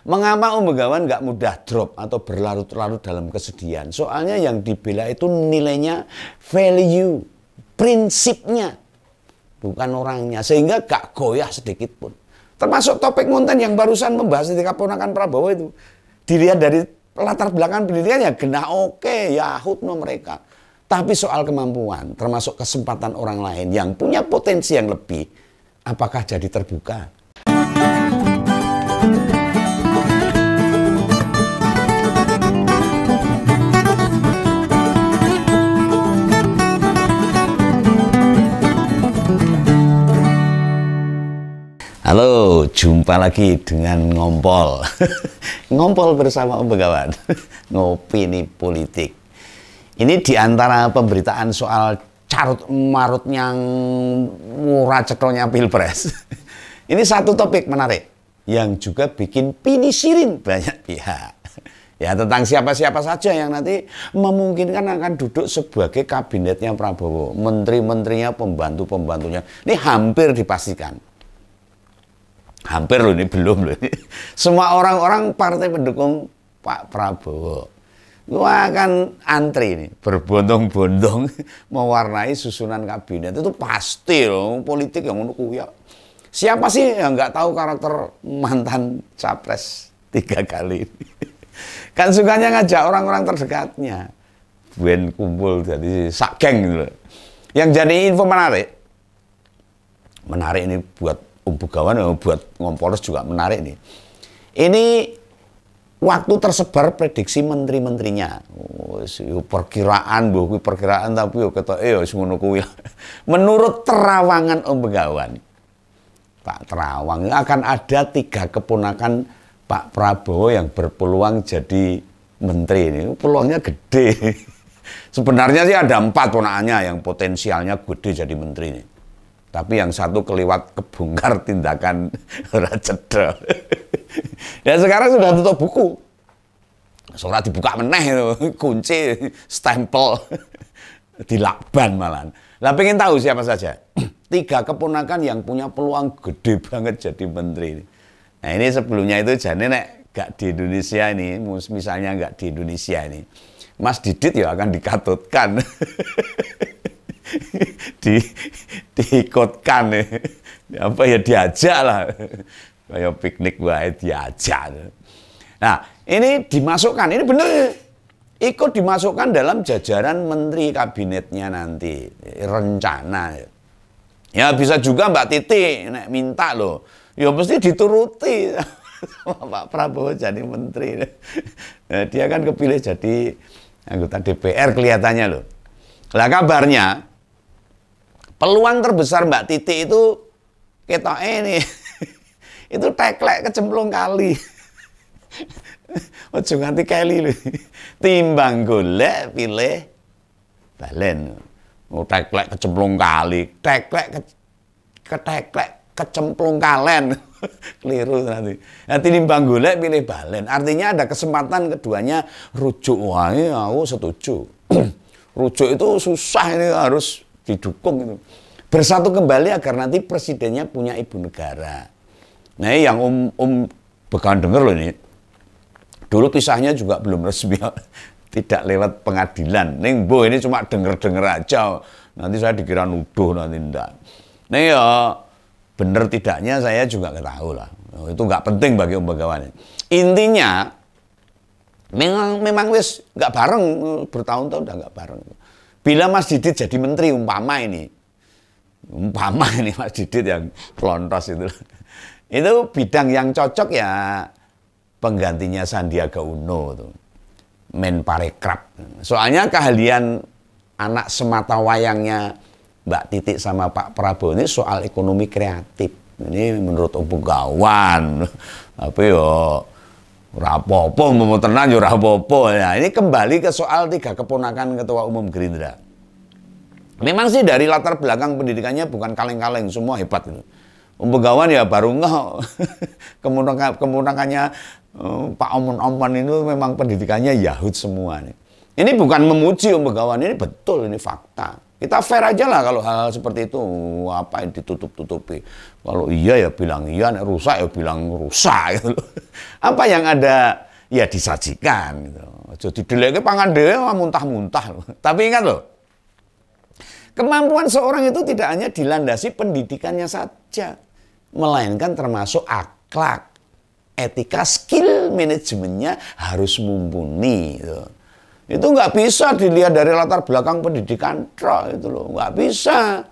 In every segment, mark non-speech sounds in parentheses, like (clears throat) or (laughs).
Mengapa Om Begawan nggak mudah drop atau berlarut-larut dalam kesedihan? Soalnya yang dibela itu nilainya value, prinsipnya, bukan orangnya. Sehingga gak goyah sedikit pun. Termasuk topik konten yang barusan membahas di keponakan Prabowo itu. Dilihat dari latar belakang pendidikan ya genah oke, okay, ya hutno mereka. Tapi soal kemampuan, termasuk kesempatan orang lain yang punya potensi yang lebih, apakah jadi terbuka? jumpa lagi dengan ngompol. (laughs) ngompol bersama Om Begawan. (laughs) Ngopi nih politik. Ini diantara pemberitaan soal carut marut yang murah cekelnya pilpres. (laughs) Ini satu topik menarik yang juga bikin pinisirin banyak pihak. Ya tentang siapa-siapa saja yang nanti memungkinkan akan duduk sebagai kabinetnya Prabowo. Menteri-menterinya, pembantu-pembantunya. Ini hampir dipastikan hampir loh ini belum loh ini. Semua orang-orang partai pendukung Pak Prabowo. Gua akan antri ini berbondong-bondong (laughs) mewarnai susunan kabinet itu pasti loh politik yang menurutku ya. Siapa sih yang nggak tahu karakter mantan capres tiga kali ini? (laughs) Kan sukanya ngajak orang-orang terdekatnya. Ben kumpul jadi sakeng gitu loh. Yang jadi info menarik, menarik ini buat kubu yang buat ngompolos juga menarik nih. Ini waktu tersebar prediksi menteri-menterinya. Oh, perkiraan, bu, perkiraan tapi yuk kata eh ngono kuwi. (laughs) Menurut terawangan Om Begawan, Pak Terawang akan ada tiga keponakan Pak Prabowo yang berpeluang jadi menteri ini. Peluangnya gede. (laughs) Sebenarnya sih ada empat ponakannya yang potensialnya gede jadi menteri ini. Tapi yang satu keliwat kebongkar tindakan (laughs) ora cedel. (laughs) Dan ya, sekarang sudah tutup buku. Surat dibuka meneh itu, (laughs) kunci, stempel, dilakban malahan. Lah pengen tahu siapa saja? (clears throat) Tiga keponakan yang punya peluang gede banget jadi menteri. Nah ini sebelumnya itu jadi nek gak di Indonesia ini, misalnya gak di Indonesia ini, Mas Didit ya akan dikatutkan. (laughs) di diikutkan ya. apa ya diajak lah kayak piknik wae diajak nah ini dimasukkan ini benar ikut dimasukkan dalam jajaran menteri kabinetnya nanti rencana ya bisa juga Mbak Titi nek minta loh ya mesti dituruti sama (laughs) Pak Prabowo jadi menteri nah, dia kan kepilih jadi anggota DPR kelihatannya loh lah kabarnya Peluang terbesar Mbak Titi itu kita ini (laughs) itu teklek kecemplung kali. (laughs) Ojo nanti kali lho. Timbang golek pilih balen. mau oh, teklek kecemplung kali, teklek ke, teklek kecemplung kalen. (laughs) Keliru nanti. Nanti timbang golek pilih balen. Artinya ada kesempatan keduanya rujuk. Wah, aku setuju. (clears throat) rujuk itu susah ini harus didukung itu bersatu kembali agar nanti presidennya punya ibu negara. Nah yang Om um, Om um, Bekan denger loh ini. Dulu pisahnya juga belum resmi, (laughs) tidak lewat pengadilan. Neng bu ini cuma denger-denger aja. Nanti saya dikira nuduh nanti enggak. Neng nah, ya bener tidaknya saya juga nggak tahu lah. Oh, itu nggak penting bagi Om Begawan. Intinya memang memang wis nggak bareng bertahun-tahun udah nggak bareng. Bila Mas Didit jadi menteri umpama ini, umpama (laughs) ini Mas Didit yang pelontos itu, itu bidang yang cocok ya penggantinya Sandiaga Uno tuh, men Soalnya keahlian anak semata wayangnya Mbak Titik sama Pak Prabowo ini soal ekonomi kreatif. Ini menurut Om Pegawan, (laughs) tapi yo Rapopo mau tenang juga ya rapopo ya. Ini kembali ke soal tiga keponakan ketua umum Gerindra. Memang sih dari latar belakang pendidikannya bukan kaleng-kaleng, semua hebat gitu. Umpegawan ya baru nggak. (laughs) Kemunak-kemunakannya eh, Pak Omon-Omon itu memang pendidikannya Yahud semua nih. Ini bukan memuji Umpegawan, ini betul, ini fakta. Kita fair aja lah kalau hal, -hal seperti itu. Apa yang ditutup-tutupi? Kalau iya ya bilang iya, nek rusak ya bilang rusak gitu (laughs) Apa yang ada ya disajikan gitu. Jadi dileke pangan dhewe muntah-muntah (laughs) Tapi ingat loh. Kemampuan seorang itu tidak hanya dilandasi pendidikannya saja, melainkan termasuk akhlak, etika, skill manajemennya harus mumpuni. Gitu itu nggak bisa dilihat dari latar belakang pendidikan truk itu loh nggak bisa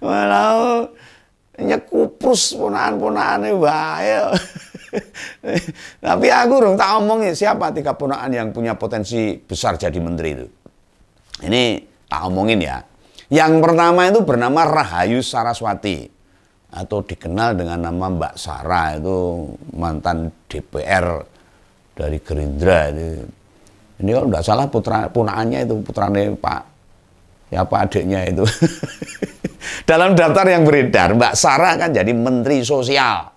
malah (laughs) nyekupus ponaan-ponaan bahaya (laughs) tapi aku dong tak omongin siapa tiga ponaan yang punya potensi besar jadi menteri itu ini tak omongin ya yang pertama itu bernama Rahayu Saraswati atau dikenal dengan nama Mbak Sarah itu mantan DPR dari Gerindra itu ini kalau nggak salah putra punaannya itu putrane Pak ya Pak adiknya itu (laughs) dalam daftar yang beredar Mbak Sarah kan jadi Menteri Sosial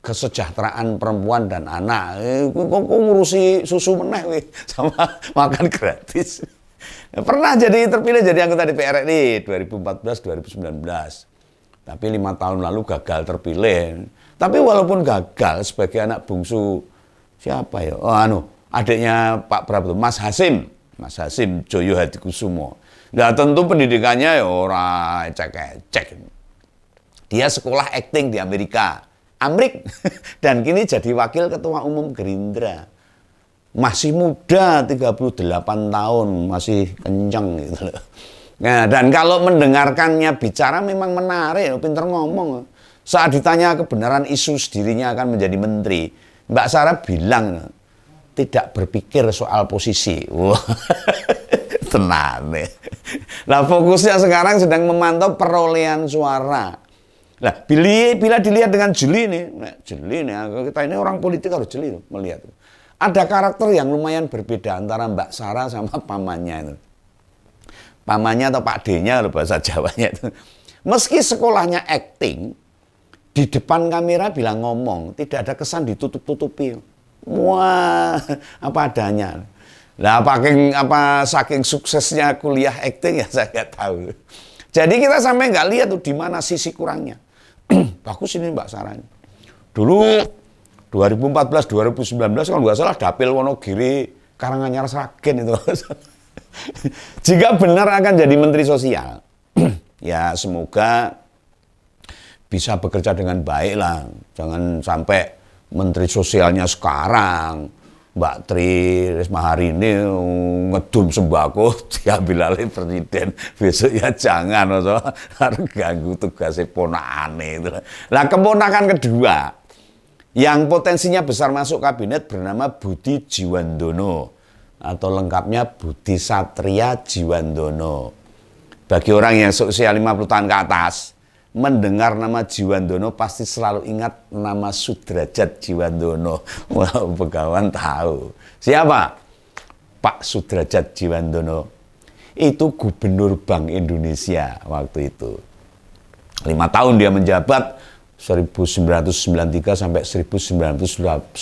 kesejahteraan perempuan dan anak eh, kok, kok ngurusi susu meneh weh. (laughs) sama makan gratis (laughs) pernah jadi terpilih jadi anggota DPR RI 2014 2019 tapi lima tahun lalu gagal terpilih tapi walaupun gagal sebagai anak bungsu siapa ya oh anu adiknya Pak Prabowo, Mas Hasim, Mas Hasim Joyo Hadikusumo. Nah tentu pendidikannya ya orang cek-cek. Dia sekolah akting di Amerika, Amrik, (laughs) dan kini jadi wakil ketua umum Gerindra. Masih muda, 38 tahun, masih kenceng gitu loh. Nah, dan kalau mendengarkannya bicara memang menarik, ya, pinter ngomong. Saat ditanya kebenaran isu dirinya akan menjadi menteri, Mbak Sarah bilang, tidak berpikir soal posisi. Wah, (laughs) tenang. Nah, fokusnya sekarang sedang memantau perolehan suara. Nah, bila, bila dilihat dengan jeli nih, nah, jeli nih, kita ini orang politik harus jeli melihat. Ada karakter yang lumayan berbeda antara Mbak Sarah sama (laughs) pamannya itu. Pamannya atau Pak D-nya loh bahasa Jawanya itu. Meski sekolahnya acting, di depan kamera bilang ngomong, tidak ada kesan ditutup-tutupi wah apa adanya. Nah, paking apa saking suksesnya kuliah acting ya (laughs) saya nggak tahu. Jadi kita sampai nggak lihat tuh di mana sisi kurangnya. (clears throat) Bagus ini Mbak saran. Dulu 2014 2019 kalau nggak salah Dapil Wonogiri Karanganyar Sragen itu. (laughs) Jika benar akan jadi menteri sosial, (clears throat) ya semoga bisa bekerja dengan baik lah. Jangan sampai Menteri Sosialnya sekarang, Mbak Tri Risma hari ini ngedum sembako (laughs) diambil alih presiden besok ya jangan so. harus ganggu tugasnya ponakane itu. lah keponakan kedua yang potensinya besar masuk kabinet bernama Budi Jiwandono atau lengkapnya Budi Satria Jiwandono. Bagi orang yang seusia 50 tahun ke atas, mendengar nama Jiwandono pasti selalu ingat nama Sudrajat Jiwandono. (laughs) Wow, pegawan tahu. Siapa? Pak Sudrajat Jiwandono. Itu gubernur Bank Indonesia waktu itu. Lima tahun dia menjabat, 1993 sampai 1998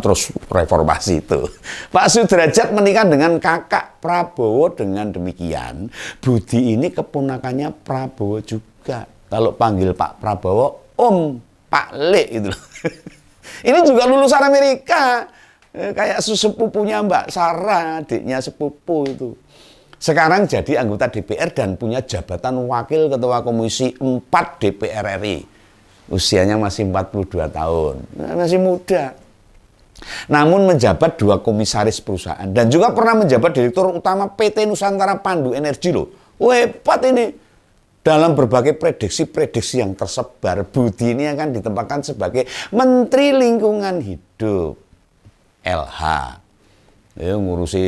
terus reformasi itu. (laughs) Pak Sudrajat menikah dengan kakak Prabowo dengan demikian. Budi ini keponakannya Prabowo juga juga. Kalau panggil Pak Prabowo, Om Pak Le itu (laughs) Ini juga lulusan Amerika. Eh, kayak sepupunya Mbak Sarah, adiknya sepupu itu. Sekarang jadi anggota DPR dan punya jabatan Wakil Ketua Komisi 4 DPR RI. Usianya masih 42 tahun. Nah, masih muda. Namun menjabat dua komisaris perusahaan dan juga pernah menjabat direktur utama PT Nusantara Pandu Energi loh. Hebat ini. Dalam berbagai prediksi-prediksi yang tersebar, Budi ini akan ditempatkan sebagai Menteri Lingkungan Hidup, LH. Ya, ngurusi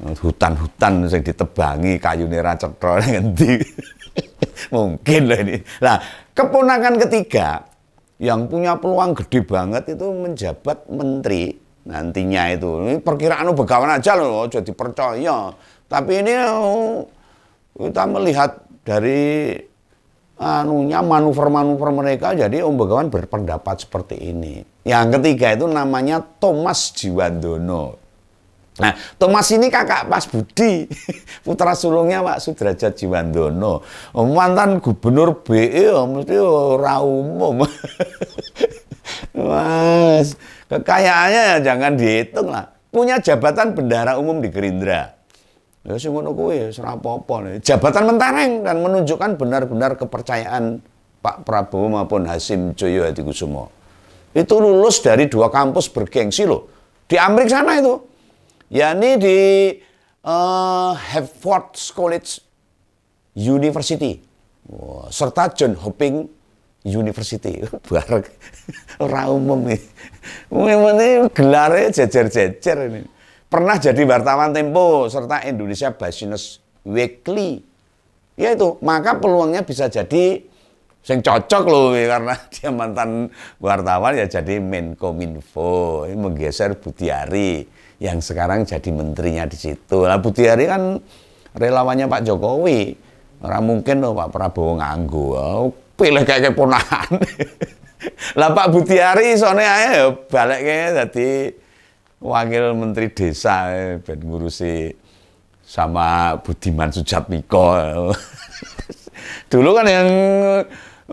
hutan-hutan yang ditebangi, kayu nera cetrol (laughs) nanti. Mungkin loh ini. Nah, keponakan ketiga yang punya peluang gede banget itu menjabat menteri nantinya itu. Ini perkiraan begawan aja loh, jadi percaya. Tapi ini uh, kita melihat dari anunya manuver-manuver mereka jadi Om Begawan berpendapat seperti ini. Yang ketiga itu namanya Thomas Jiwandono. Nah, Thomas ini kakak Mas Budi, (laughs) putra sulungnya Pak Sudrajat Jiwandono. Mantan gubernur BI e, om mesti ora umum. (laughs) Mas, kekayaannya jangan dihitung lah. Punya jabatan bendara umum di Gerindra. Ya sing ngono kuwi ya, ora apa-apa. Jabatan mentereng dan menunjukkan benar-benar kepercayaan Pak Prabowo maupun Hasim Joyo Hadikusumo. Itu lulus dari dua kampus bergengsi loh. Di Amerika sana itu. yakni di uh, eh, Harvard College University. Wow. serta John Hopkins University. (laughs) Barek ora umum iki. ini gelare jejer-jejer ini. Pernah jadi wartawan Tempo serta Indonesia Business Weekly. Ya itu, maka peluangnya bisa jadi yang cocok loh ya, karena (laughs) dia mantan wartawan ya jadi Menko Menkominfo, menggeser Butiari yang sekarang jadi menterinya di situ. Lah Butiari kan relawannya Pak Jokowi. Orang mungkin loh Pak Prabowo nganggu. Oh, pilih kayak keponakan. (laughs) lah Pak Butiari soalnya ya baliknya kayak jadi wakil menteri desa eh, ben ngurusi sama Budiman Sujatmiko. (laughs) Dulu kan yang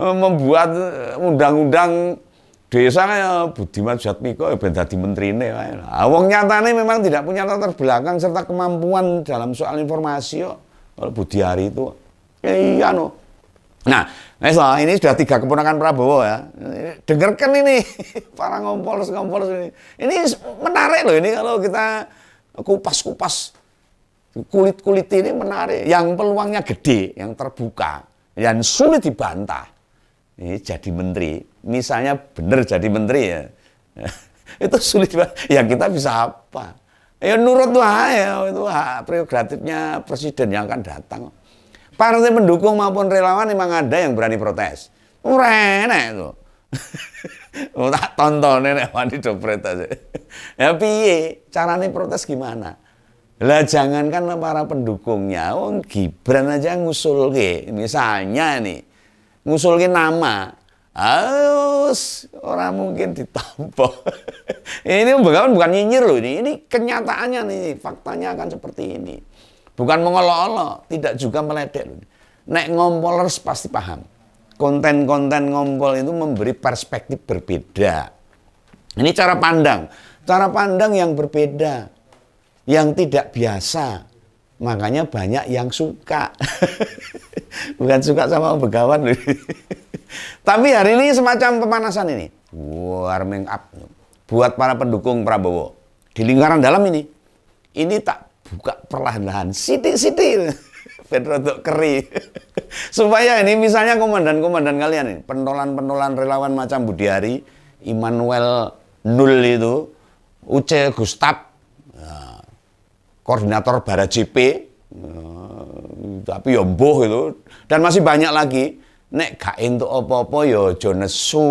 eh, membuat eh, undang-undang desa kan ya Budiman Sujatmiko ya ben dadi menterine wae. Wong nyatane memang tidak punya latar belakang serta kemampuan dalam soal informasi kok. Kalau Budi Hari itu ya iya no. Nah, Nesa, eh, ini sudah tiga keponakan Prabowo ya. Dengarkan ini (laughs) para ngompol ngompolos ini. Ini menarik loh ini kalau kita kupas-kupas kulit-kulit ini menarik. Yang peluangnya gede, yang terbuka, yang sulit dibantah. Ini jadi menteri. Misalnya benar jadi menteri ya. (laughs) itu sulit banget. Ya kita bisa apa? Ya nurut tuh ya, itu hak prerogatifnya presiden yang akan datang. Partai pendukung maupun relawan memang ada yang berani protes. Urenek itu. mau (laughs) oh, tak tontonin nek wani do Tapi Ya piye, carane protes gimana? Lah kan para pendukungnya, wong Gibran aja ngusulke, misalnya nih, ngusulke nama. Aus, orang mungkin ditampok. (laughs) ini bukan bukan nyinyir loh ini, ini kenyataannya nih, faktanya akan seperti ini. Bukan mengolok-olok, tidak juga meledek. Nek ngompol harus pasti paham. Konten-konten ngompol itu memberi perspektif berbeda. Ini cara pandang. Cara pandang yang berbeda. Yang tidak biasa. Makanya banyak yang suka. (laughs) Bukan suka sama begawan. (laughs) Tapi hari ini semacam pemanasan ini. Warming up. Buat para pendukung Prabowo. Di lingkaran dalam ini. Ini tak buka perlahan-lahan siti-siti, (laughs) ben keri (laughs) supaya ini misalnya komandan-komandan kalian ini pentolan-pentolan relawan macam Budiari Immanuel Nul itu Uce Gustap nah, koordinator Bara JP nah, tapi ya boh itu dan masih banyak lagi nek gak entuk apa-apa ya Jonesu.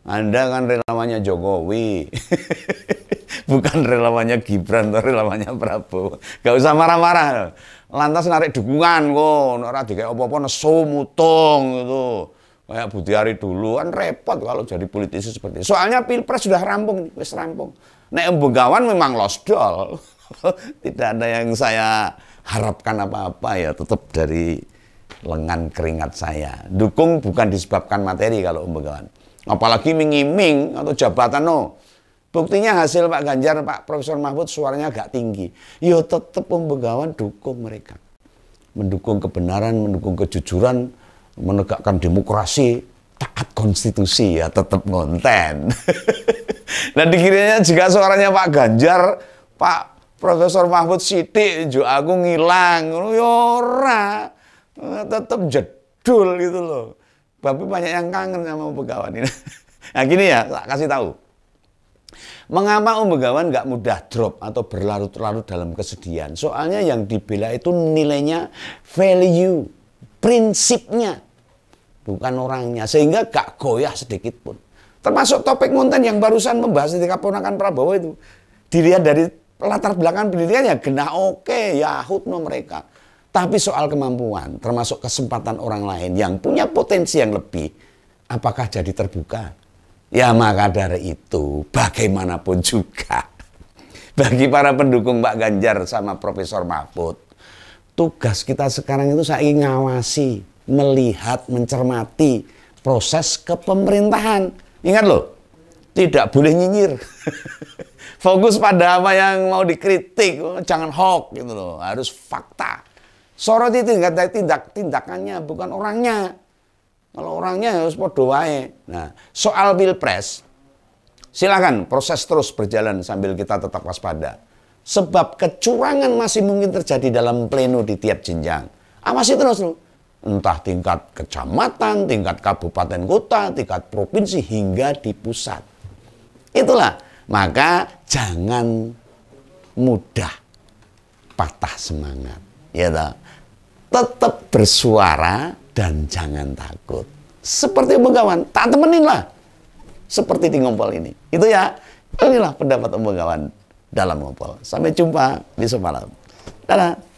Anda kan relawannya Jokowi (laughs) bukan relawannya Gibran atau relawannya Prabowo. Gak usah marah-marah. Lantas narik dukungan kok, ora kayak apa-apa nesu mutung gitu. Kayak Budi Ari dulu kan repot kalau jadi politisi seperti itu. Soalnya Pilpres sudah rampung, wis rampung. Nek Begawan memang lost losdol. (laughs) Tidak ada yang saya harapkan apa-apa ya tetap dari lengan keringat saya. Dukung bukan disebabkan materi kalau Om Apalagi mengiming atau jabatan no Buktinya hasil Pak Ganjar, Pak Profesor Mahfud suaranya agak tinggi. Yo ya tetap pembegawan dukung mereka. Mendukung kebenaran, mendukung kejujuran, menegakkan demokrasi, taat konstitusi ya tetap ngonten. (laughs) Dan dikiranya jika suaranya Pak Ganjar, Pak Profesor Mahfud Siti, Jo Agung hilang, Yora ya tetap jedul gitu loh. Tapi banyak yang kangen sama pegawai ini. (laughs) Nah gini ya, kasih tahu. Mengapa Om Begawan nggak mudah drop atau berlarut-larut dalam kesedihan? Soalnya yang dibela itu nilainya value, prinsipnya, bukan orangnya. Sehingga gak goyah sedikit pun. Termasuk topik konten yang barusan membahas di ponakan Prabowo itu. Dilihat dari latar belakang pendidikan ya genah oke, okay, ya hutno mereka. Tapi soal kemampuan, termasuk kesempatan orang lain yang punya potensi yang lebih, apakah jadi terbuka? Ya maka dari itu bagaimanapun juga (laughs) bagi para pendukung Pak Ganjar sama Profesor Mahfud tugas kita sekarang itu saya ngawasi, melihat, mencermati proses kepemerintahan. Ingat loh, tidak boleh nyinyir. (laughs) Fokus pada apa yang mau dikritik, oh, jangan hoax gitu loh, harus fakta. soroti itu tindak tindak tindakannya bukan orangnya. Kalau orangnya harus podo Nah, soal pilpres, silakan proses terus berjalan sambil kita tetap waspada. Sebab kecurangan masih mungkin terjadi dalam pleno di tiap jenjang. masih terus loh. Entah tingkat kecamatan, tingkat kabupaten kota, tingkat provinsi, hingga di pusat. Itulah, maka jangan mudah patah semangat. Ya, tetap bersuara dan jangan takut. Seperti Om Begawan, tak temenin lah. Seperti di ngompol ini. Itu ya, inilah pendapat Om Begawan dalam ngompol. Sampai jumpa besok malam. Dadah.